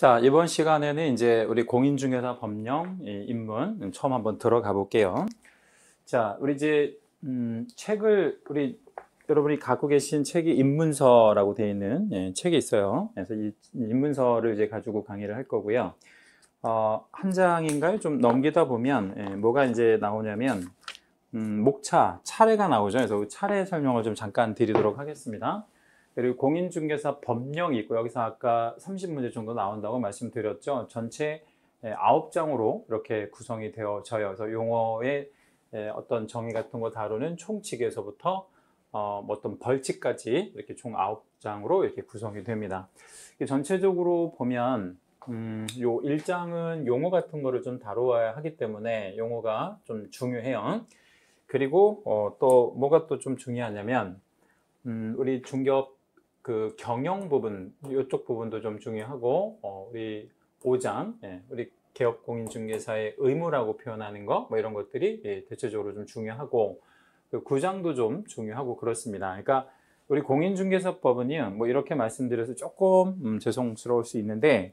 자, 이번 시간에는 이제 우리 공인중개사 법령 입문 처음 한번 들어가 볼게요. 자, 우리 이제 음, 책을 우리 여러분이 갖고 계신 책이 입문서라고 되어 있는 예, 책이 있어요. 그래서 이 입문서를 이제 가지고 강의를 할 거고요. 어, 한 장인가요? 좀 넘기다 보면 예, 뭐가 이제 나오냐면 음, 목차, 차례가 나오죠. 그래서 그 차례 설명을 좀 잠깐 드리도록 하겠습니다. 그리고 공인중개사 법령이 있고 여기서 아까 30문제 정도 나온다고 말씀드렸죠. 전체 9장으로 예, 이렇게 구성이 되어져요. 그래서 용어의 예, 어떤 정의 같은 거 다루는 총칙에서부터 어, 뭐 떤 벌칙까지 이렇게 총 9장으로 이렇게 구성이 됩니다. 전체적으로 보면 음, 요 1장은 용어 같은 거를 좀 다루어야 하기 때문에 용어가 좀 중요해요. 그리고 어, 또 뭐가 또 좀 중요하냐면 음, 우리 중격 그 경영 부분 이쪽 부분도 좀 중요하고 어, 우리 5장 예, 우리 개업공인중개사의 의무라고 표현하는 거 뭐 이런 것들이 예, 대체적으로 좀 중요하고 그 9장도 좀 중요하고 그렇습니다. 그러니까 우리 공인중개사법은요 뭐 이렇게 말씀드려서 조금 음, 죄송스러울 수 있는데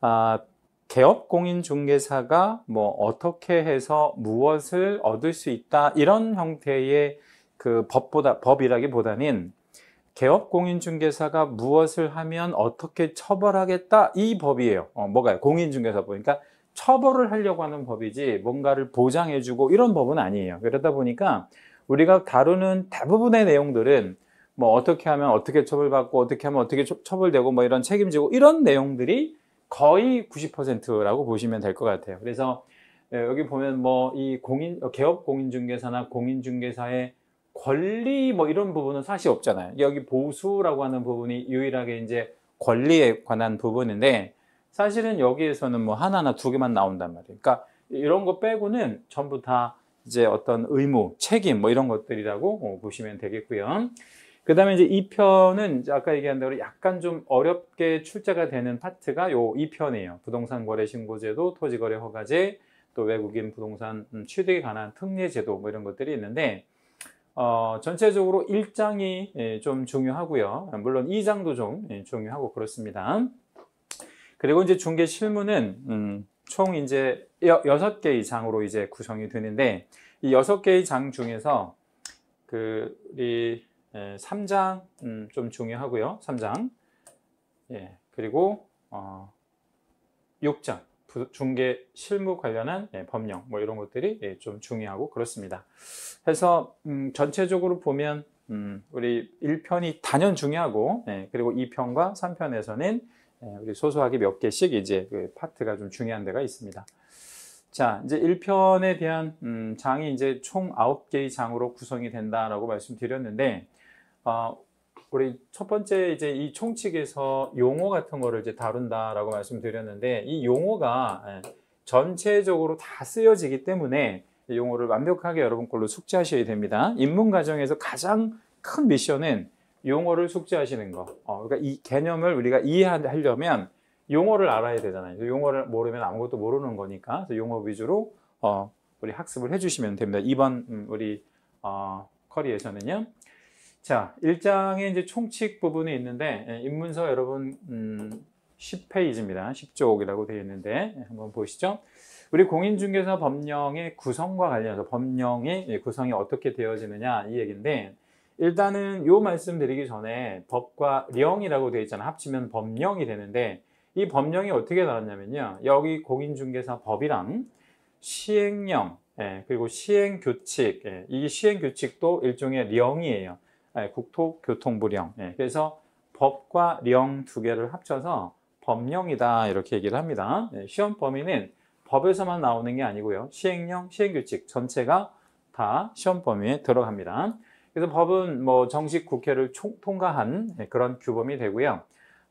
아, 개업 공인중개사가 뭐 어떻게 해서 무엇을 얻을 수 있다 이런 형태의 그 법보다 법이라기보다는 개업 공인중개사가 무엇을 하면 어떻게 처벌하겠다 이 법이에요. 어, 뭐가요? 공인중개사보니까 그러니까 처벌을 하려고 하는 법이지 뭔가를 보장해주고 이런 법은 아니에요. 그러다 보니까 우리가 다루는 대부분의 내용들은 뭐 어떻게 하면 어떻게 처벌받고 어떻게 하면 어떻게 처벌되고 뭐 이런 책임지고 이런 내용들이 거의 90%라고 보시면 될 것 같아요. 그래서 예, 여기 보면 뭐 이 공인 개업 공인중개사나 공인중개사의 권리 뭐 이런 부분은 사실 없잖아요. 여기 보수라고 하는 부분이 유일하게 이제 권리에 관한 부분인데 사실은 여기에서는 뭐 하나나 두 개만 나온단 말이에요. 그러니까 이런 거 빼고는 전부 다 이제 어떤 의무, 책임 뭐 이런 것들이라고 어, 보시면 되겠고요. 그 다음에 이제 2편은 아까 얘기한 대로 약간 좀 어렵게 출제가 되는 파트가 요2편이에요 부동산 거래 신고제도, 토지거래 허가제, 또 외국인 부동산 음, 취득에 관한 특례제도 뭐 이런 것들이 있는데 어, 전체적으로 1장이 예, 좀 중요하고요. 물론 2장도 좀 예, 중요하고 그렇습니다. 그리고 이제 중개 실무는 음, 총 이제 여, 6개의 장으로 이제 구성이 되는데 이 6개의 장 중에서 그우 3장 예, 음, 좀 중요하고요. 3장. 예. 그리고 어 6장. 중개 실무 관련한 예, 법령 뭐 이런 것들이 예, 좀 중요하고 그렇습니다. 그래서 음 전체적으로 보면 음 우리 1편이 단연 중요하고 예, 그리고 2편과 3편에서는 우리 소소하게 몇 개씩 이제 그 파트가 좀 중요한 데가 있습니다. 자, 이제 1편에 대한 음 장이 이제 총 9개의 장으로 구성이 된다라고 말씀드렸는데 어 우리 첫 번째 이제 이 총칙에서 용어 같은 거를 이제 다룬다라고 말씀드렸는데 이 용어가 예, 전체적으로 다 쓰여지기 때문에 용어를 완벽하게 여러분 걸로 숙지하셔야 됩니다. 입문 과정에서 가장 큰 미션은 용어를 숙지하시는 거. 어, 그러니까 이 개념을 우리가 이해하려면 용어를 알아야 되잖아요. 용어를 모르면 아무것도 모르는 거니까 용어 위주로 어, 우리 학습을 해주시면 됩니다. 이번 음, 우리 어, 커리에서는요. 자, 1장에 이제 총칙 부분이 있는데 예, 입문서 여러분 음, 10페이지입니다. 1 0쪽이라고 되어 있는데 예, 한번 보시죠. 우리 공인중개사 법령의 구성과 관련해서 법령의 예, 구성이 어떻게 되어지느냐 이 얘기인데 일단은 요 말씀드리기 전에 법과 령이라고 되어 있잖아요. 합치면 법령이 되는데 이 법령이 어떻게 나왔냐면요. 여기 공인중개사 법이랑 시행령 그리고 시행규칙 이 시행규칙도 일종의 령이에요. 예, 국토교통부령. 예, 그래서 법과 령두 개를 합쳐서 법령이다 이렇게 얘기를 합니다. 예, 시험 범위는 법에서만 나오는 게 아니고요. 시행령, 시행규칙 전체가 다 시험 범위에 들어갑니다. 그래서 법은 뭐 정식 국회를 통과한 그런 규범이 되고요.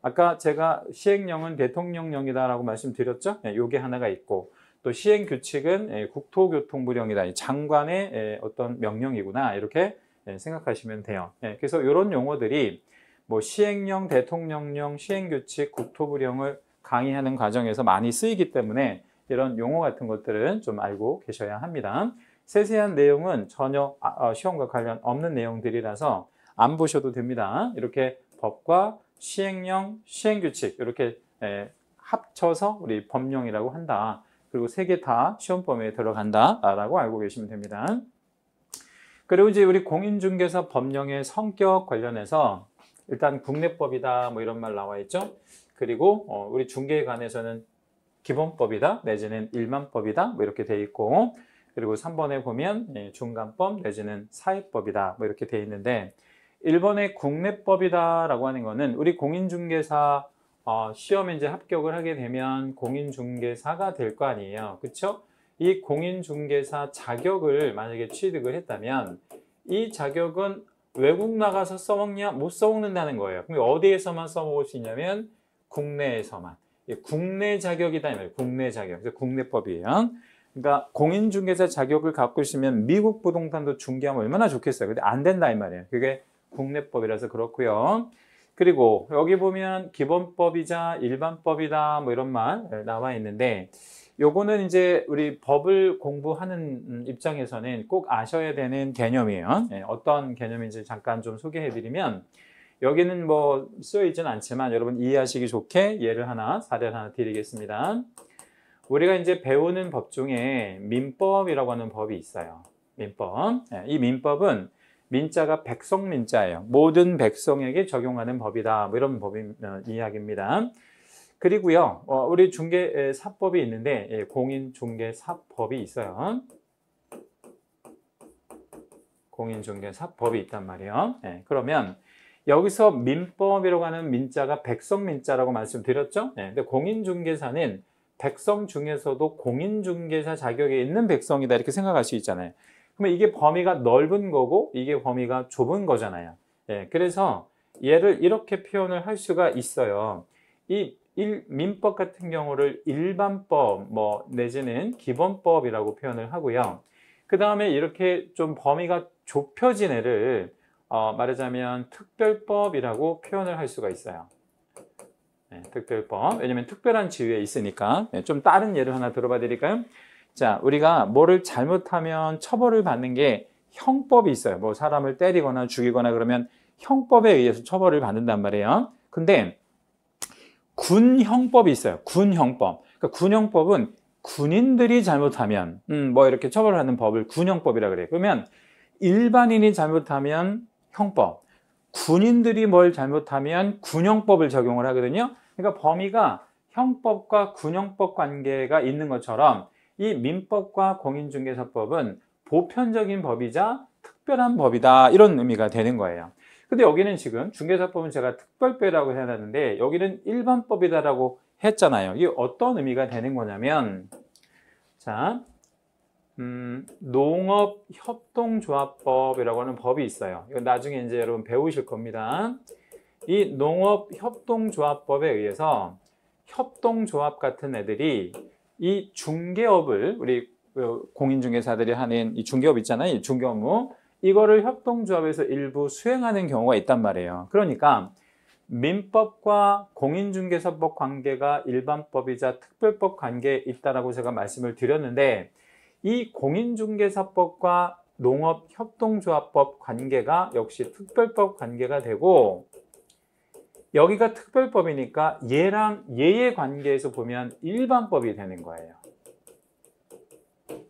아까 제가 시행령은 대통령령이다라고 말씀드렸죠. 요게 하나가 있고 또 시행규칙은 국토교통부령이다. 장관의 어떤 명령이구나 이렇게 예, 생각하시면 돼요. 예, 그래서 이런 용어들이 뭐 시행령, 대통령령, 시행규칙, 국토부령을 강의하는 과정에서 많이 쓰이기 때문에 이런 용어 같은 것들은 좀 알고 계셔야 합니다. 세세한 내용은 전혀 아, 어, 시험과 관련 없는 내용들이라서 안 보셔도 됩니다. 이렇게 법과 시행령, 시행규칙 이렇게 예, 합쳐서 우리 법령이라고 한다. 그리고 세 개 다 시험 범위에 들어간다라고 알고 계시면 됩니다. 그리고 이제 우리 공인중개사 법령의 성격 관련해서 일단 국내법이다 뭐 이런 말 나와 있죠. 그리고 어, 우리 중개에 관해서는 기본법이다 내지는 일만법이다뭐 이렇게 돼 있고 그리고 3번에 보면 예, 중간법 내지는 사회법이다 뭐 이렇게 돼 있는데 1번에 국내법이다 라고 하는 거는 우리 공인중개사 어, 시험에 이제 합격을 하게 되면 공인중개사가 될 거 아니에요 그쵸 이 공인중개사 자격을 만약에 취득을 했다면 이 자격은 외국 나가서 써먹냐? 못 써먹는다는 거예요. 그럼 어디에서만 써먹을 수 있냐면 국내에서만. 국내 자격이다. 국내 자격. 그래서 국내법이에요. 그러니까 공인중개사 자격을 갖고 있으면 미국 부동산도 중개하면 얼마나 좋겠어요. 근데 안 된다 이 말이에요. 그게 국내법이라서 그렇고요. 그리고 여기 보면 기본법이자 일반법이다 뭐 이런 말 나와 있는데 요거는 이제 우리 법을 공부하는 음, 입장에서는 꼭 아셔야 되는 개념이에요. 예, 어떤 개념인지 잠깐 좀 소개해드리면 여기는 뭐 쓰여있진 않지만 여러분 이해하시기 좋게 예를 하나, 사례를 하나 드리겠습니다. 우리가 이제 배우는 법 중에 민법이라고 하는 법이 있어요. 민법. 예, 이 민법은 민자가 백성민자예요. 모든 백성에게 적용하는 법이다. 뭐 이런 법이, 어, 이야기입니다. 그리고요, 어, 우리 중개사법이 있는데 예, 공인중개사법이 있어요. 공인중개사법이 있단 말이에요. 예, 그러면 여기서 민법이라고 하는 민자가 백성민자라고 말씀드렸죠. 예, 근데 공인중개사는 백성 중에서도 공인중개사 자격에 있는 백성이다 이렇게 생각할 수 있잖아요. 그러면 이게 범위가 넓은 거고 이게 범위가 좁은 거잖아요. 예, 그래서 얘를 이렇게 표현을 할 수가 있어요. 이 일, 민법 같은 경우를 일반법, 뭐 내지는 기본법이라고 표현을 하고요. 그 다음에 이렇게 좀 범위가 좁혀진 애를 어, 말하자면 특별법이라고 표현을 할 수가 있어요. 네, 특별법. 왜냐면 특별한 지위에 있으니까. 네, 좀 다른 예를 하나 들어봐 드릴까요? 자, 우리가 뭐를 잘못하면 처벌을 받는 게 형법이 있어요. 뭐 사람을 때리거나 죽이거나 그러면 형법에 의해서 처벌을 받는단 말이에요. 근데 군형법이 있어요. 군형법. 그러니까 군형법은 군인들이 잘못하면 음, 뭐 이렇게 처벌하는 법을 군형법이라 그래요. 그러면 일반인이 잘못하면 형법, 군인들이 뭘 잘못하면 군형법을 적용을 하거든요. 그러니까 범위가 형법과 군형법 관계가 있는 것처럼 이 민법과 공인중개사법은 보편적인 법이자 특별한 법이다 이런 의미가 되는 거예요. 근데 여기는 지금 중개사법은 제가 특별배라고 해놨는데 여기는 일반법이다라고 했잖아요. 이게 어떤 의미가 되는 거냐면 자 음, 농업협동조합법이라고 하는 법이 있어요. 이건 나중에 이제 여러분 배우실 겁니다. 이 농업협동조합법에 의해서 협동조합 같은 애들이 이 중개업을 우리 어, 공인중개사들이 하는 이 중개업 있잖아요. 이 중개업무 이거를 협동조합에서 일부 수행하는 경우가 있단 말이에요. 그러니까 민법과 공인중개사법 관계가 일반법이자 특별법 관계에 있다라고 제가 말씀을 드렸는데 이 공인중개사법과 농업협동조합법 관계가 역시 특별법 관계가 되고 여기가 특별법이니까 얘랑 얘의 관계에서 보면 일반법이 되는 거예요.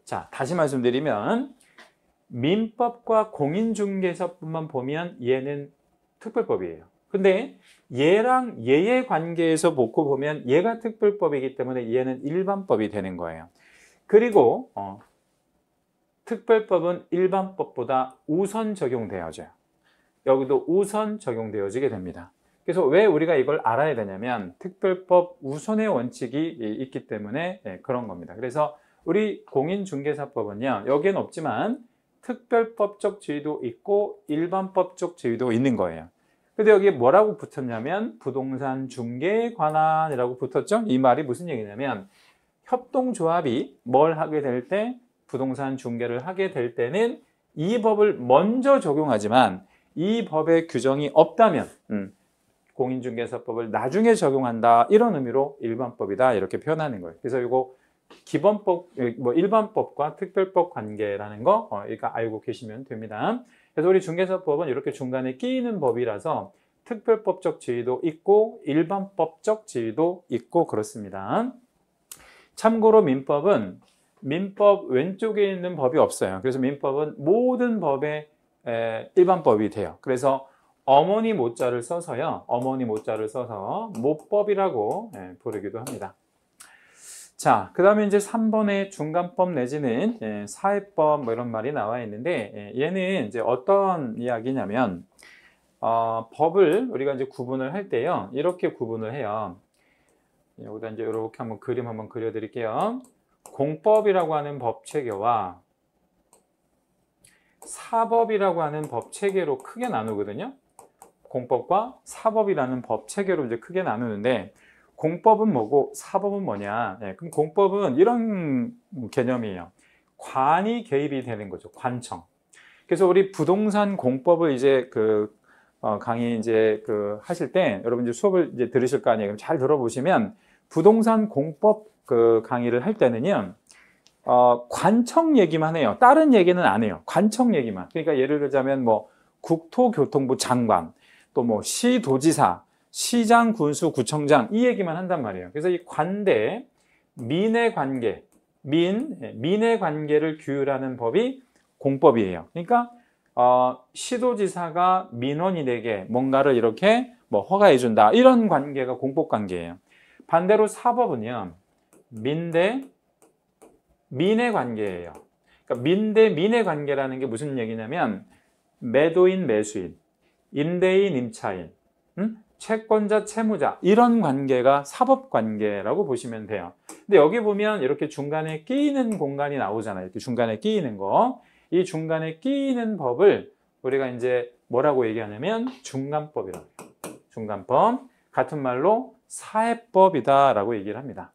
자, 다시 말씀드리면 민법과 공인중개사법만 보면 얘는 특별법이에요. 근데 얘랑 얘의 관계에서 보고 보면 얘가 특별법이기 때문에 얘는 일반법이 되는 거예요. 그리고 어, 특별법은 일반법보다 우선 적용되어져요. 여기도 우선 적용되어지게 됩니다. 그래서 왜 우리가 이걸 알아야 되냐면 특별법 우선의 원칙이 있기 때문에 예, 그런 겁니다. 그래서 우리 공인중개사법은요. 여기엔 없지만 특별법적 지위도 있고 일반법적 지위도 있는 거예요. 근데 여기에 뭐라고 붙었냐면 부동산 중개 관한이라고 붙었죠. 이 말이 무슨 얘기냐면 협동조합이 뭘 하게 될 때 부동산 중개를 하게 될 때는 이 법을 먼저 적용하지만 이 법의 규정이 없다면 음, 공인중개사법을 나중에 적용한다 이런 의미로 일반법이다 이렇게 표현하는 거예요. 그래서 이거 기본법, 예, 뭐 일반법과 특별법 관계라는 거 어, 그러니까 알고 계시면 됩니다. 그래서 우리 중개사법은 이렇게 중간에 끼이는 법이라서 특별법적 지위도 있고 일반법적 지위도 있고 그렇습니다. 참고로 민법은 민법 왼쪽에 있는 법이 없어요. 그래서 민법은 모든 법의 일반법이 돼요. 그래서 어머니 모자를 써서요. 어머니 모자를 써서 모법이라고 예, 부르기도 합니다. 자, 그 다음에 이제 3번의 중간법 내지는 예, 사회법 뭐 이런 말이 나와 있는데 예, 얘는 이제 어떤 이야기냐면 어, 법을 우리가 이제 구분을 할 때요 이렇게 구분을 해요. 예, 여기다 이제 이렇게 한번 그림 한번 그려드릴게요. 공법이라고 하는 법 체계와 사법이라고 하는 법 체계로 크게 나누거든요. 공법과 사법이라는 법 체계로 이제 크게 나누는데 공법은 뭐고 사법은 뭐냐? 네, 그럼 공법은 이런 개념이에요. 관이 개입이 되는 거죠. 관청. 그래서 우리 부동산 공법을 이제 그 어, 강의 이제 그 하실 때 여러분 이제 수업을 이제 들으실 거 아니에요. 그럼 잘 들어보시면 부동산 공법 그 강의를 할 때는요. 어, 관청 얘기만 해요. 다른 얘기는 안 해요. 관청 얘기만. 그러니까 예를 들자면 뭐 국토교통부 장관, 또 뭐 시도지사, 시장, 군수, 구청장 이 얘기만 한단 말이에요. 그래서 이 관대, 민의 관계, 민, 예, 민의 관계를 규율하는 법이 공법이에요. 그러니까 어, 시도지사가 민원인에게 뭔가를 이렇게 뭐 허가해 준다 이런 관계가 공법 관계예요. 반대로 사법은요 민대 민의 관계예요. 그러니까 민대 민의 관계라는 게 무슨 얘기냐면 매도인 매수인, 임대인 임차인, 음? 채권자, 채무자 이런 관계가 사법관계라고 보시면 돼요. 근데 여기 보면 이렇게 중간에 끼이는 공간이 나오잖아요. 이렇게 중간에 끼이는 거. 이 중간에 끼이는 법을 우리가 이제 뭐라고 얘기하냐면 중간법이라고 해요. 중간법. 같은 말로 사회법이다라고 얘기를 합니다.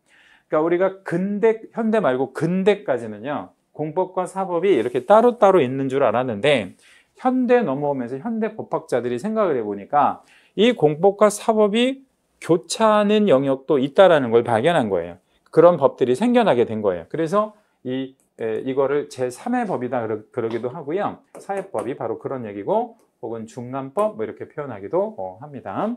그러니까 우리가 근대, 현대 말고 근대까지는요. 공법과 사법이 이렇게 따로따로 있는 줄 알았는데 현대 넘어오면서 현대 법학자들이 생각을 해보니까 이 공법과 사법이 교차하는 영역도 있다라는 걸 발견한 거예요. 그런 법들이 생겨나게 된 거예요. 그래서 이 에, 이거를 제3의 법이다 그러, 기도 하고요. 사회법이 바로 그런 얘기고 혹은 중남법 뭐 이렇게 표현하기도 어, 합니다.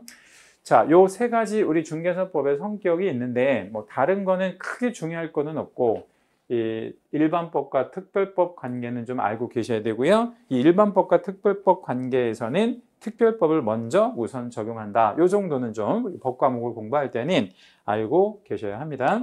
자, 요 세 가지 우리 중개사법의 성격이 있는데 뭐 다른 거는 크게 중요할 거는 없고 이 일반법과 특별법 관계는 좀 알고 계셔야 되고요. 이 일반법과 특별법 관계에서는 특별법을 먼저 우선 적용한다. 이 정도는 좀법 과목을 공부할 때는 알고 계셔야 합니다.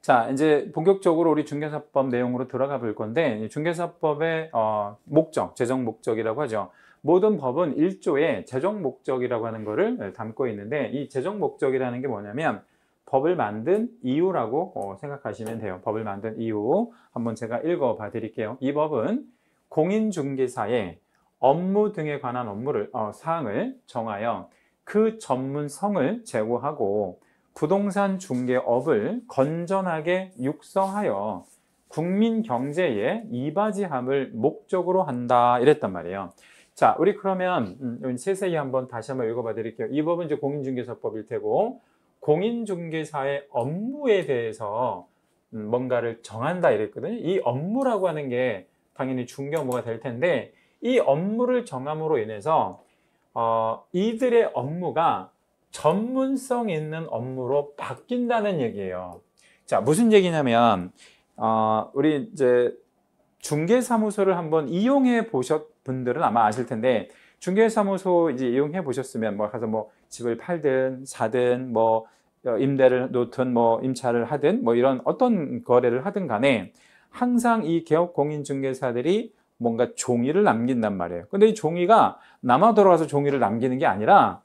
자, 이제 본격적으로 우리 중개사법 내용으로 들어가 볼 건데 중개사법의 어, 목적, 재정 목적이라고 하죠. 모든 법은 1조의 재정 목적이라고 하는 것을 네, 담고 있는데 이 재정 목적이라는 게 뭐냐면 법을 만든 이유라고 어, 생각하시면 돼요. 법을 만든 이유 한번 제가 읽어봐 드릴게요. 이 법은 공인중개사의 업무 등에 관한 업무를 어, 사항을 정하여 그 전문성을 제고하고 부동산 중개업을 건전하게 육성하여 국민 경제의 이바지함을 목적으로 한다 이랬단 말이에요. 자, 우리 그러면 음, 세세히 한번 다시 한번 읽어봐 드릴게요. 이 법은 이제 공인중개사법일 테고 공인중개사의 업무에 대해서 음, 뭔가를 정한다 이랬거든요. 이 업무라고 하는 게 당연히 중개 업무가 될 텐데 이 업무를 정함으로 인해서 어, 이들의 업무가 전문성 있는 업무로 바뀐다는 얘기예요. 자, 무슨 얘기냐면 어, 우리 이제 중개사무소를 한번 이용해 보셨 분들은 아마 아실 텐데 중개사무소 이제 이용해 보셨으면 뭐 가서 뭐 집을 팔든 사든 뭐 어, 임대를 놓든 뭐 임차를 하든 뭐 이런 어떤 거래를 하든 간에 항상 이 개업 공인중개사들이 뭔가 종이를 남긴단 말이에요. 근데 이 종이가 남아 돌아가서 종이를 남기는 게 아니라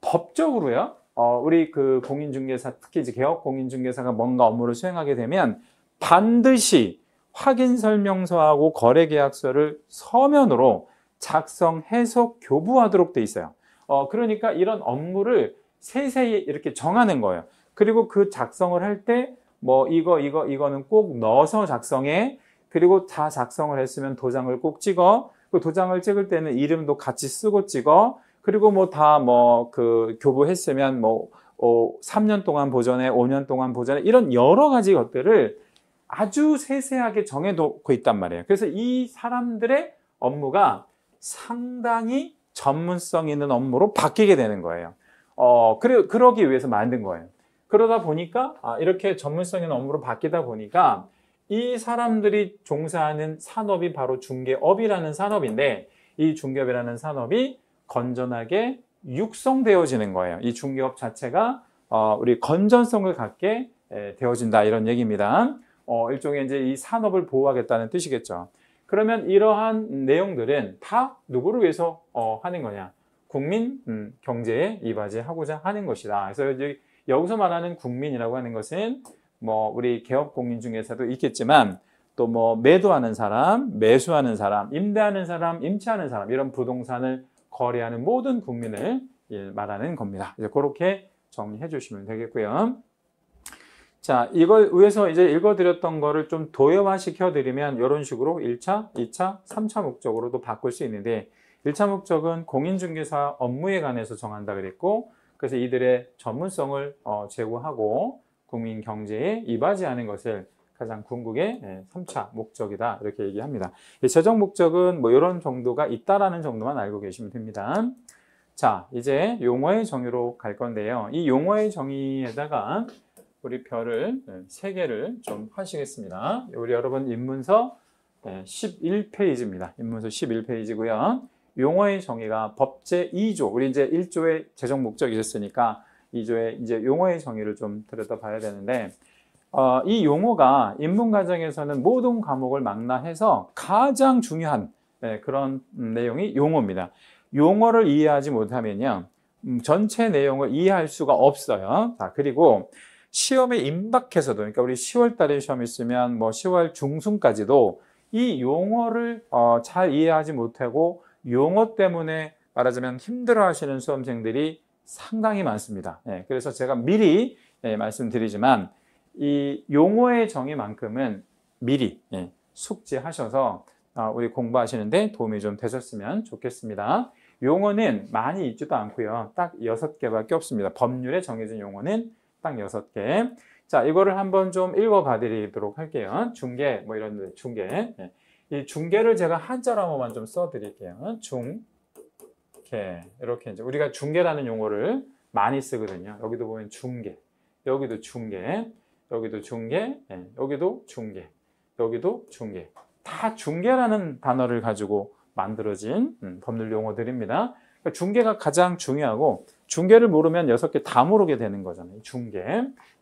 법적으로요. 어, 우리 그 공인중개사 특히 이제 개업 공인중개사가 뭔가 업무를 수행하게 되면 반드시 확인 설명서하고 거래 계약서를 서면으로 작성해서 교부하도록 돼 있어요. 어, 그러니까 이런 업무를 세세히 이렇게 정하는 거예요. 그리고 그 작성을 할 때 뭐 이거 이거 이거는 꼭 넣어서 작성해 그리고 다 작성을 했으면 도장을 꼭 찍어. 그 도장을 찍을 때는 이름도 같이 쓰고 찍어. 그리고 뭐 다 뭐 그 교부했으면 뭐 어, 3년 동안 보존해, 5년 동안 보존해 이런 여러 가지 것들을 아주 세세하게 정해놓고 있단 말이에요. 그래서 이 사람들의 업무가 상당히 전문성 있는 업무로 바뀌게 되는 거예요. 어, 그래, 그러기 위해서 만든 거예요. 그러다 보니까, 아, 이렇게 전문성 있는 업무로 바뀌다 보니까 이 사람들이 종사하는 산업이 바로 중개업이라는 산업인데 이 중개업이라는 산업이 건전하게 육성되어지는 거예요. 이 중개업 자체가 어, 우리 건전성을 갖게 되어진다 이런 얘기입니다. 어, 일종의 이제 이 산업을 보호하겠다는 뜻이겠죠. 그러면 이러한 내용들은 다 누구를 위해서 어, 하는 거냐? 국민 음, 경제에 이바지하고자 하는 것이다. 그래서 여기서 말하는 국민이라고 하는 것은 뭐 우리 개업 공인 중에서도 있겠지만 또 뭐 매도하는 사람, 매수하는 사람, 임대하는 사람, 임차하는 사람 이런 부동산을 거래하는 모든 국민을 예, 말하는 겁니다. 이제 그렇게 정리해 주시면 되겠고요. 자, 이걸 위해서 이제 읽어드렸던 거를 좀도여화 시켜드리면 이런 식으로 1차, 2차, 3차 목적으로도 바꿀 수 있는데 1차 목적은 공인중개사 업무에 관해서 정한다 그랬고 그래서 이들의 전문성을 어, 제고하고 국민 경제에 이바지하는 것을 가장 궁극의 3차 예, 목적이다 이렇게 얘기합니다. 재정 목적은 뭐 이런 정도가 있다라는 정도만 알고 계시면 됩니다. 자 이제 용어의 정의로 갈 건데요. 이 용어의 정의에다가 우리 별을 3개를 예, 좀 하시겠습니다. 우리 여러분 입문서 11페이지입니다. 예, 입문서 11페이지고요. 용어의 정의가 법제 2조, 우리 이제 1조의 재정 목적이 있으니까 이조의 이제 용어의 정의를 좀 들여다봐야 되는데 어, 이 용어가 인문과정에서는 모든 과목을 망라해서 가장 중요한 네, 그런 음, 내용이 용어입니다. 용어를 이해하지 못하면요. 음, 전체 내용을 이해할 수가 없어요. 자, 그리고 시험에 임박해서도 그러니까 우리 10월 달에 시험 있으면 뭐 10월 중순까지도 이 용어를 어, 잘 이해하지 못하고 용어 때문에 말하자면 힘들어 하시는 수험생들이 상당히 많습니다. 예, 그래서 제가 미리 예, 말씀드리지만 이 용어의 정의만큼은 미리 예, 숙지하셔서 아, 우리 공부하시는데 도움이 좀 되셨으면 좋겠습니다. 용어는 많이 있지도 않고요. 딱 6개밖에 없습니다. 법률에 정해진 용어는 딱 6개. 자, 이거를 한번 좀 읽어봐 드리도록 할게요. 중계뭐 이런, 데중계이중계를 예, 제가 한자로 한번좀 써드릴게요. 중, 이렇게 이렇게 이제 우리가 중계라는 용어를 많이 쓰거든요. 여기도 보면 중계, 여기도 중계, 여기도 중계, 예, 여기도 중계, 여기도 중계. 다 중계라는 단어를 가지고 만들어진 음, 법률 용어들입니다. 그러니까 중계가 가장 중요하고 중계를 모르면 여섯 개 다 모르게 되는 거잖아요. 중계.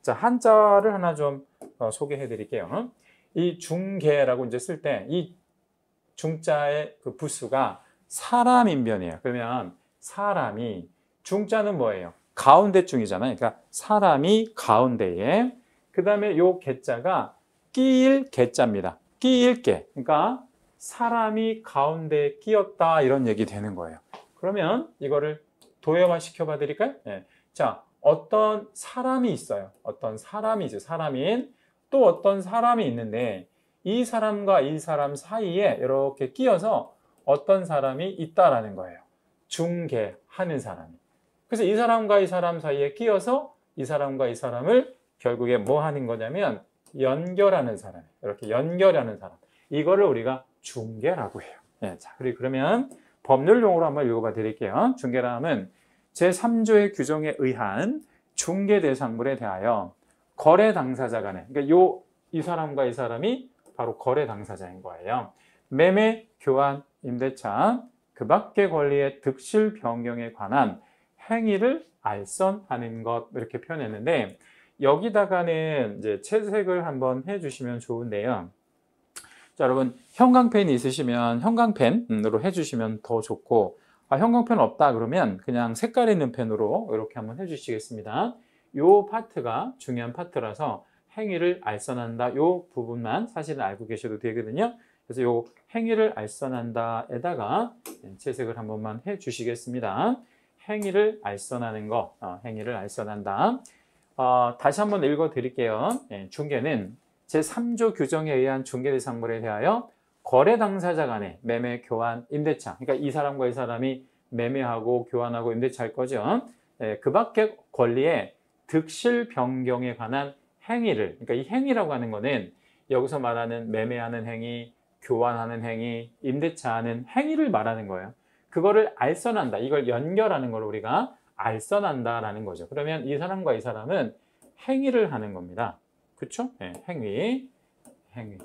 자 한자를 하나 좀 어, 소개해 드릴게요. 이 중계라고 이제 쓸 때 이 중자의 그 부수가 사람 인변이에요. 그러면 사람이 중자는 뭐예요? 가운데 중이잖아요. 그러니까 사람이 가운데에 그 다음에 요 개자가 끼일 개자입니다. 끼일 개. 그러니까 사람이 가운데 끼었다 이런 얘기 되는 거예요. 그러면 이거를 도형화 시켜봐 드릴까요? 네. 자, 어떤 사람이 있어요. 어떤 사람이죠. 사람인 또 어떤 사람이 있는데 이 사람과 이 사람 사이에 이렇게 끼어서 어떤 사람이 있다라는 거예요. 중개하는 사람이. 그래서 이 사람과 이 사람 사이에 끼어서 이 사람과 이 사람을 결국에 뭐 하는 거냐면 연결하는 사람, 이렇게 연결하는 사람. 이거를 우리가 중개라고 해요. 예, 자, 그리고 그러면 법률 용어로 한번 읽어봐 드릴게요. 중개라함은 제3조의 규정에 의한 중개 대상물에 대하여 거래 당사자 간에, 그러니까 요, 이 사람과 이 사람이 바로 거래 당사자인 거예요. 매매, 교환, 임대차 그 밖의 권리의 득실 변경에 관한 행위를 알선하는 것 이렇게 표현했는데 여기다가는 이제 채색을 한번 해주시면 좋은데요. 자 여러분 형광펜 있으시면 형광펜으로 해주시면 더 좋고 아, 형광펜 없다 그러면 그냥 색깔 있는 펜으로 이렇게 한번 해주시겠습니다. 요 파트가 중요한 파트라서 행위를 알선한다 요 부분만 사실 알고 계셔도 되거든요. 그래서 요 행위를 알선한다에다가 채색을 한 번만 해 주시겠습니다. 행위를 알선하는 거, 어, 행위를 알선한다. 어, 다시 한번 읽어 드릴게요. 예, 중개는 제3조 규정에 의한 중개대상물에 대하여 거래 당사자 간의 매매, 교환, 임대차 그러니까 이 사람과 이 사람이 매매하고 교환하고 임대차할 거죠. 예, 그 밖의 권리의 득실 변경에 관한 행위를 그러니까 이 행위라고 하는 거는 여기서 말하는 매매하는 행위, 교환하는 행위, 임대차하는 행위를 말하는 거예요. 그거를 알선한다. 이걸 연결하는 걸 우리가 알선한다라는 거죠. 그러면 이 사람과 이 사람은 행위를 하는 겁니다. 그렇죠? 네, 행위, 행위.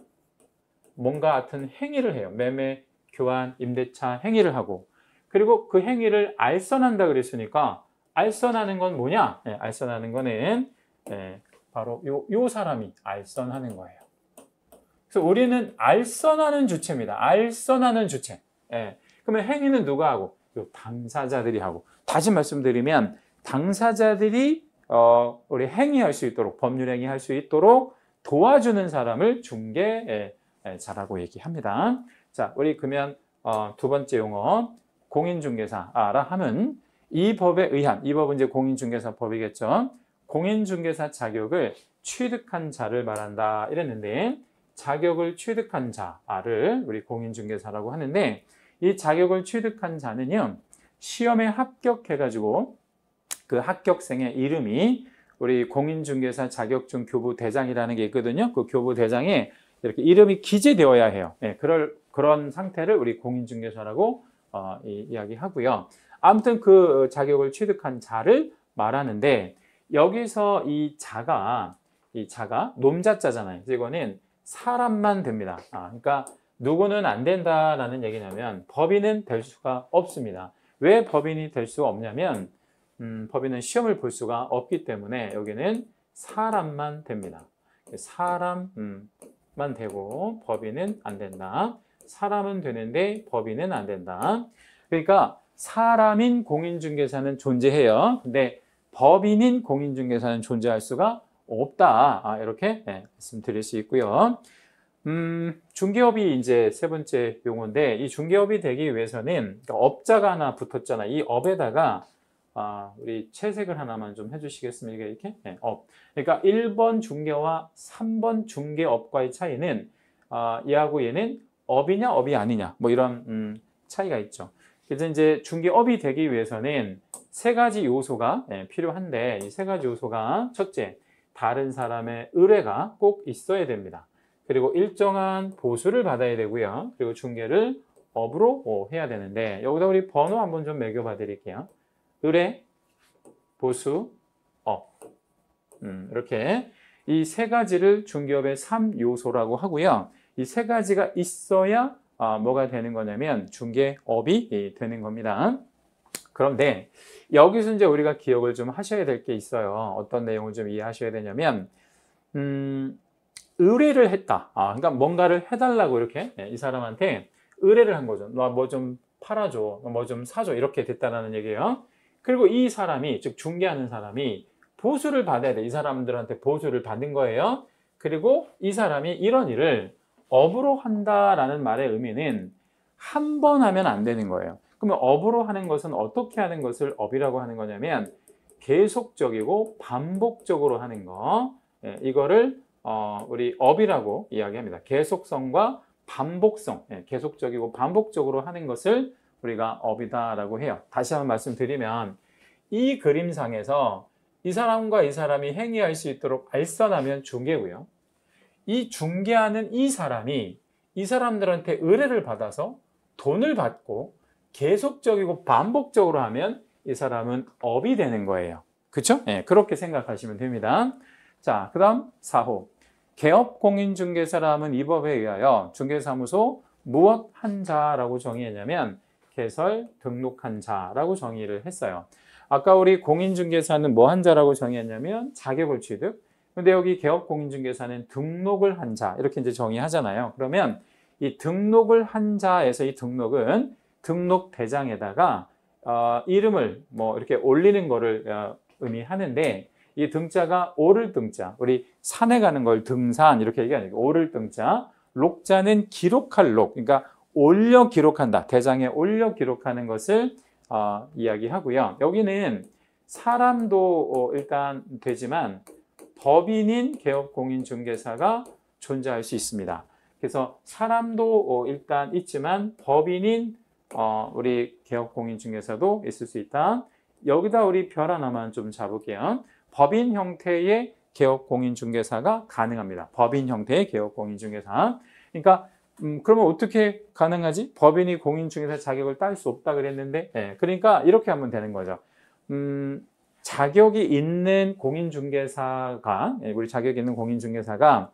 뭔가 같은 행위를 해요. 매매, 교환, 임대차 행위를 하고 그리고 그 행위를 알선한다 그랬으니까 알선하는 건 뭐냐? 네, 알선하는 거는 네, 바로 요, 요 사람이 알선하는 거예요. 그래서 우리는 알선하는 주체입니다. 알선하는 주체. 예. 그러면 행위는 누가 하고? 요 당사자들이 하고. 다시 말씀드리면 당사자들이 어, 우리 행위할 수 있도록 법률 행위할 수 있도록 도와주는 사람을 중개자라고 얘기합니다. 자, 우리 그러면 어, 두 번째 용어 공인중개사라 하면 이 법에 의한 이 법은 이제 공인중개사법이겠죠. 공인중개사 자격을 취득한 자를 말한다 이랬는데 자격을 취득한 자를 우리 공인중개사라고 하는데 이 자격을 취득한 자는요 시험에 합격해가지고 그 합격생의 이름이 우리 공인중개사 자격증 교부대장이라는 게 있거든요 그 교부대장에 이렇게 이름이 기재되어야 해요 네, 그럴, 그런 상태를 우리 공인중개사라고 어, 이, 이야기하고요 아무튼 그 자격을 취득한 자를 말하는데 여기서 이 자가 이 자가 놈자자잖아요. 이거는 사람만 됩니다. 아, 그러니까 누구는 안 된다라는 얘기냐면 법인은 될 수가 없습니다. 왜 법인이 될 수 없냐면 음, 법인은 시험을 볼 수가 없기 때문에 여기는 사람만 됩니다. 사람만 음, 되고 법인은 안 된다. 사람은 되는데 법인은 안 된다. 그러니까 사람인 공인중개사는 존재해요. 근데 법인인 공인중개사는 존재할 수가 없다. 아, 이렇게 네, 말씀드릴 수 있고요. 음, 중개업이 이제 세 번째 용어인데 이 중개업이 되기 위해서는 그러니까 업자가 하나 붙었잖아. 이 업에다가 아, 우리 채색을 하나만 좀 해주시겠습니까? 이렇게 네, 업. 그러니까 1번 중개와 3번 중개업과의 차이는 아, 얘하고 얘는 업이냐 업이 아니냐 뭐 이런 음, 차이가 있죠. 그래서 이제 중개업이 되기 위해서는 세 가지 요소가 예, 필요한데 이 세 가지 요소가 첫째 다른 사람의 의뢰가 꼭 있어야 됩니다. 그리고 일정한 보수를 받아야 되고요. 그리고 중개를 업으로 어, 해야 되는데 여기다 우리 번호 한번 좀 매겨봐 드릴게요. 의뢰, 보수, 업 음, 이렇게 이 세 가지를 중개업의 3요소라고 하고요. 이 세 가지가 있어야 아, 뭐가 되는 거냐면 중개업이 되는 겁니다. 그런데 여기서 이제 우리가 기억을 좀 하셔야 될 게 있어요. 어떤 내용을 좀 이해하셔야 되냐면 음, 의뢰를 했다. 아, 그러니까 뭔가를 해달라고 이렇게 예, 이 사람한테 의뢰를 한 거죠. 너 뭐 좀 팔아줘, 뭐 좀 사줘 이렇게 됐다라는 얘기예요. 그리고 이 사람이 즉 중개하는 사람이 보수를 받아야 돼. 이 사람들한테 보수를 받는 거예요. 그리고 이 사람이 이런 일을 업으로 한다라는 말의 의미는 한 번 하면 안 되는 거예요. 그러면 업으로 하는 것은 어떻게 하는 것을 업이라고 하는 거냐면 계속적이고 반복적으로 하는 거 예, 이거를 어, 우리 업이라고 이야기합니다. 계속성과 반복성, 예, 계속적이고 반복적으로 하는 것을 우리가 업이다라고 해요. 다시 한번 말씀드리면 이 그림상에서 이 사람과 이 사람이 행위할 수 있도록 알선하면 중개고요. 이 중개하는 이 사람이 이 사람들한테 의뢰를 받아서 돈을 받고 계속적이고 반복적으로 하면 이 사람은 업이 되는 거예요. 그렇죠? 예, 그렇게 생각하시면 됩니다. 자, 그 다음 4호. 개업공인중개사라면 이 법에 의하여 중개사무소 무엇 한 자라고 정의했냐면 개설 등록한 자라고 정의를 했어요. 아까 우리 공인중개사는 뭐 한 자라고 정의했냐면 자격을 취득. 근데 여기 개업공인중개사는 등록을 한 자 이렇게 이제 정의하잖아요. 그러면 이 등록을 한 자에서 이 등록은 등록 대장에다가 어, 이름을 뭐 이렇게 올리는 거를 어, 의미하는데 이 등자가 오를 등자 우리 산에 가는 걸 등산 이렇게 얘기하니까 오를 등자 록자는 기록할 록 그러니까 올려 기록한다 대장에 올려 기록하는 것을 어, 이야기하고요 여기는 사람도 어, 일단 되지만 법인인 개업공인중개사가 존재할 수 있습니다 그래서 사람도 어, 일단 있지만 법인인 어, 우리 개업공인 중에서도 있을 수 있다. 여기다 우리 별 하나만 좀 잡을게요. 법인 형태의 개업공인 중개사가 가능합니다. 법인 형태의 개업공인 중개사. 그러니까 음, 그러면 어떻게 가능하지? 법인이 공인 중개사 자격을 딸 수 없다 그랬는데, 네, 그러니까 이렇게 하면 되는 거죠. 음, 자격이 있는 공인 중개사가 예, 우리 자격 이 있는 공인 중개사가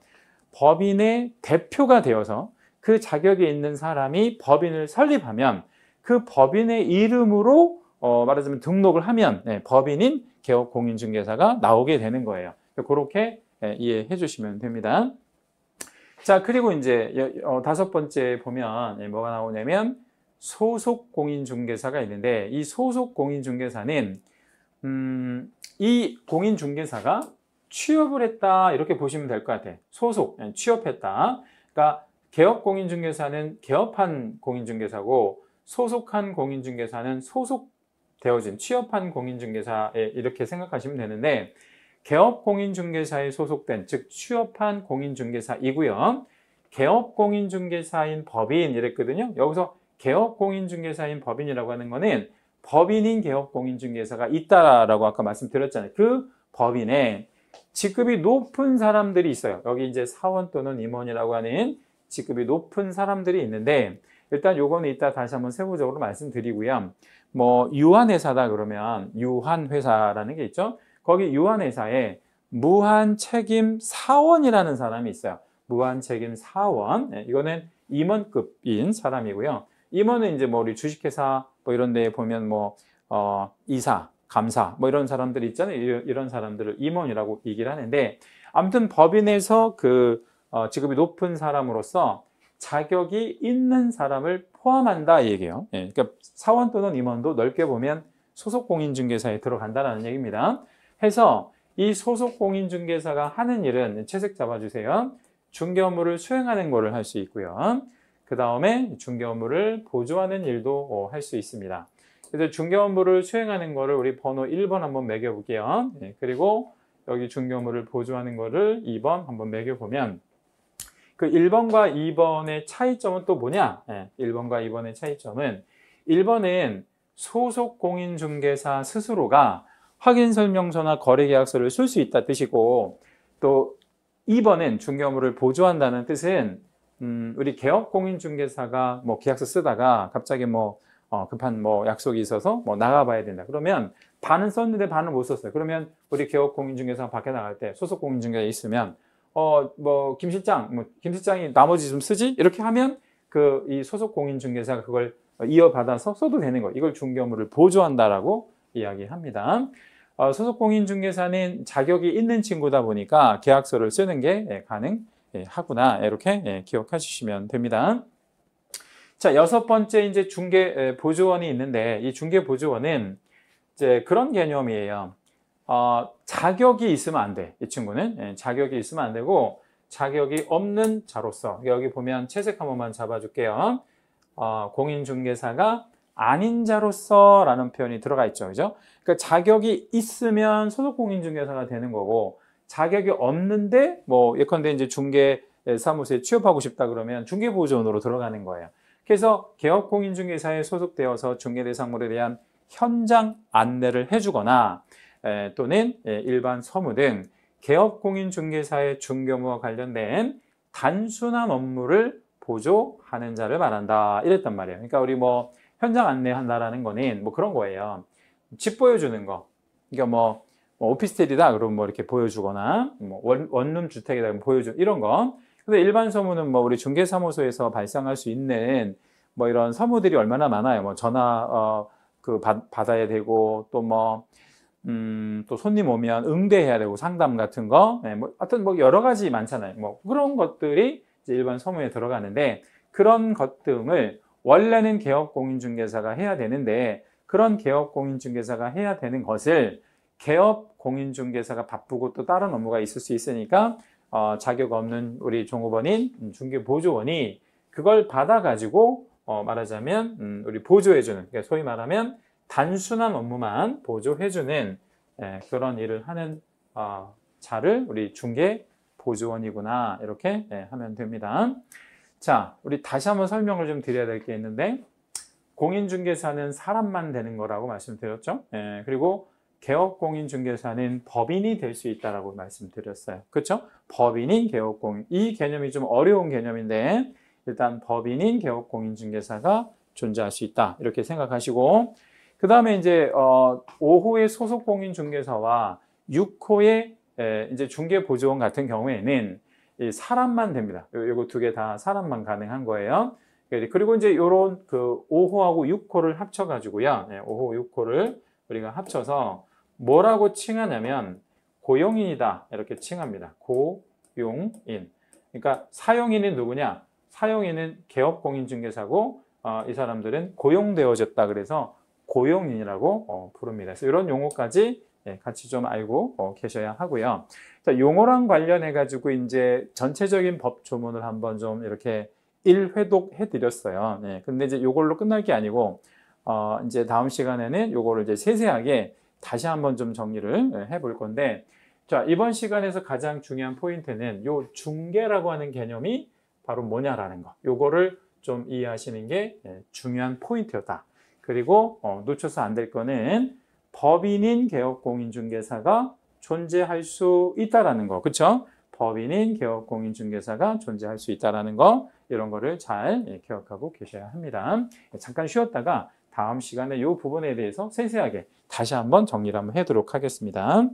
법인의 대표가 되어서 그 자격이 있는 사람이 법인을 설립하면 그 법인의 이름으로 어, 말하자면 등록을 하면 네, 법인인 개업 공인중개사가 나오게 되는 거예요. 그렇게 예, 이해해 주시면 됩니다. 자 그리고 이제 어, 다섯 번째 보면 예, 뭐가 나오냐면 소속 공인중개사가 있는데 이 소속 공인중개사는 음, 이 공인중개사가 취업을 했다 이렇게 보시면 될 것 같아요. 소속 예, 취업했다. 그러니까 개업 공인중개사는 개업한 공인중개사고 소속한 공인중개사는 소속되어진 취업한 공인중개사에 이렇게 생각하시면 되는데 개업 공인중개사에 소속된 즉 취업한 공인중개사이고요. 개업 공인중개사인 법인 이랬거든요. 여기서 개업 공인중개사인 법인이라고 하는 거는 법인인 개업 공인중개사가 있다라고 아까 말씀드렸잖아요. 그 법인에 직급이 높은 사람들이 있어요. 여기 이제 사원 또는 임원이라고 하는 직급이 높은 사람들이 있는데 일단 요거는 이따 다시 한번 세부적으로 말씀드리고요. 뭐 유한회사다 그러면 유한회사라는 게 있죠. 거기 유한회사에 무한책임 사원이라는 사람이 있어요. 무한책임 사원. 네, 이거는 임원급인 사람이고요. 임원은 이제 뭐 우리 주식회사 뭐 이런 데 보면 뭐 어, 이사, 감사 뭐 이런 사람들 있잖아요. 이런 사람들을 임원이라고 얘기를 하는데 아무튼 법인에서 그 어, 직업이 높은 사람으로서 자격이 있는 사람을 포함한다 이 얘기예요. 예, 그러니까 사원 또는 임원도 넓게 보면 소속 공인중개사에 들어간다는 얘기입니다. 해서 이 소속 공인중개사가 하는 일은 채색 잡아주세요. 중개 업무를 수행하는 거를 할 수 있고요. 그 다음에 중개 업무를 보조하는 일도 어, 할수 있습니다. 그래서 중개 업무를 수행하는 거를 우리 번호 1번 한번 매겨볼게요. 예, 그리고 여기 중개 업무를 보조하는 거를 2번 한번 매겨보면 그 1번과 2번의 차이점은 또 뭐냐? 예, 1번과 2번의 차이점은 1번은 소속 공인중개사 스스로가 확인설명서나 거래계약서를 쓸 수 있다 뜻이고 또 2번은 중개업무를 보조한다는 뜻은 음, 우리 개업공인중개사가 뭐 계약서 쓰다가 갑자기 뭐 어, 급한 뭐 약속이 있어서 뭐 나가봐야 된다. 그러면 반은 썼는데 반은 못 썼어요. 그러면 우리 개업공인중개사 가 밖에 나갈 때 소속공인중개사 있으면 어, 뭐, 김 실장, 뭐, 김 실장이 나머지 좀 쓰지? 이렇게 하면 그 이 소속 공인중개사가 그걸 이어받아서 써도 되는 거. 이걸 중개업무를 보조한다라고 이야기합니다. 어, 소속 공인중개사는 자격이 있는 친구다 보니까 계약서를 쓰는 게 예, 가능하구나. 이렇게 예, 기억해 주시면 됩니다. 자, 여섯 번째 이제 중개 보조원이 있는데 이 중개 보조원은 이제 그런 개념이에요. 어, 자격이 있으면 안 돼. 이 친구는 예, 자격이 있으면 안 되고 자격이 없는 자로서 여기 보면 채색 한 번만 잡아줄게요. 어, 공인중개사가 아닌 자로서 라는 표현이 들어가 있죠. 그죠? 그러니까 자격이 있으면 소속공인중개사가 되는 거고 자격이 없는데 뭐 예컨대 이제 중개사무소에 취업하고 싶다 그러면 중개보조원으로 들어가는 거예요. 그래서 개업공인중개사에 소속되어서 중개대상물에 대한 현장 안내를 해주거나 또는 일반 서무등 개업공인중개사의 중개무와 관련된 단순한 업무를 보조하는 자를 말한다 이랬단 말이에요 그러니까 우리 뭐 현장 안내한다라는 거는 뭐 그런 거예요 집 보여주는 거 그러니까 뭐, 뭐 오피스텔이다 그러면 뭐 이렇게 보여주거나 뭐 원, 원룸 주택이다 그러면 보여주 이런 거 근데 일반 서무는 뭐 우리 중개사무소에서 발생할 수 있는 뭐 이런 서무들이 얼마나 많아요 뭐 전화 어, 그 받, 받아야 되고 또뭐 음, 또 손님 오면 응대해야 되고 상담 같은 거, 네, 뭐, 하여튼 뭐 여러 가지 많잖아요. 뭐 그런 것들이 이제 일반 소무에 들어가는데 그런 것 등을 원래는 개업공인중개사가 해야 되는데 그런 개업공인중개사가 해야 되는 것을 개업공인중개사가 바쁘고 또 다른 업무가 있을 수 있으니까 어, 자격 없는 우리 종업원인 음, 중개보조원이 그걸 받아가지고 어, 말하자면 음, 우리 보조해주는 그러니까 소위 말하면 단순한 업무만 보조해주는 예, 그런 일을 하는 어, 자를 우리 중개 보조원이구나 이렇게 예, 하면 됩니다. 자, 우리 다시 한번 설명을 좀 드려야 될 게 있는데 공인중개사는 사람만 되는 거라고 말씀드렸죠. 예, 그리고 개업공인중개사는 법인이 될 수 있다라고 말씀드렸어요. 그렇죠? 법인인 개업공인 이 개념이 좀 어려운 개념인데 일단 법인인 개업공인중개사가 존재할 수 있다 이렇게 생각하시고 그 다음에 이제 어 5호의 소속 공인 중개사와 6호의 이제 중개 보조원 같은 경우에는 사람만 됩니다. 요거 두 개 다 사람만 가능한 거예요. 예, 그리고 이제 요런 그 5호하고 6호를 합쳐가지고요. 5호, 6호를 우리가 합쳐서 뭐라고 칭하냐면 고용인이다. 이렇게 칭합니다. 고용인. 그러니까 사용인은 누구냐? 사용인은 개업공인중개사고 어, 이 사람들은 고용되어졌다 그래서 고용인이라고 어, 부릅니다. 그래서 이런 용어까지 예, 같이 좀 알고 어, 계셔야 하고요. 자, 용어랑 관련해 가지고 이제 전체적인 법 조문을 한번 좀 이렇게 1회독해 드렸어요. 예, 근데 이제 이걸로 끝날 게 아니고 어, 이제 다음 시간에는 요거를 이제 세세하게 다시 한번 좀 정리를 예, 해볼 건데 자, 이번 시간에서 가장 중요한 포인트는 요중계라고 하는 개념이 바로 뭐냐라는 거. 요거를 좀 이해하시는 게 예, 중요한 포인트였다. 그리고 어, 놓쳐서 안 될 거는 법인인 개업공인중개사가 존재할 수 있다라는 거, 그렇죠? 법인인 개업공인중개사가 존재할 수 있다라는 거 이런 거를 잘 예, 기억하고 계셔야 합니다. 예, 잠깐 쉬었다가 다음 시간에 이 부분에 대해서 세세하게 다시 한번 정리를 한번 해도록 하겠습니다.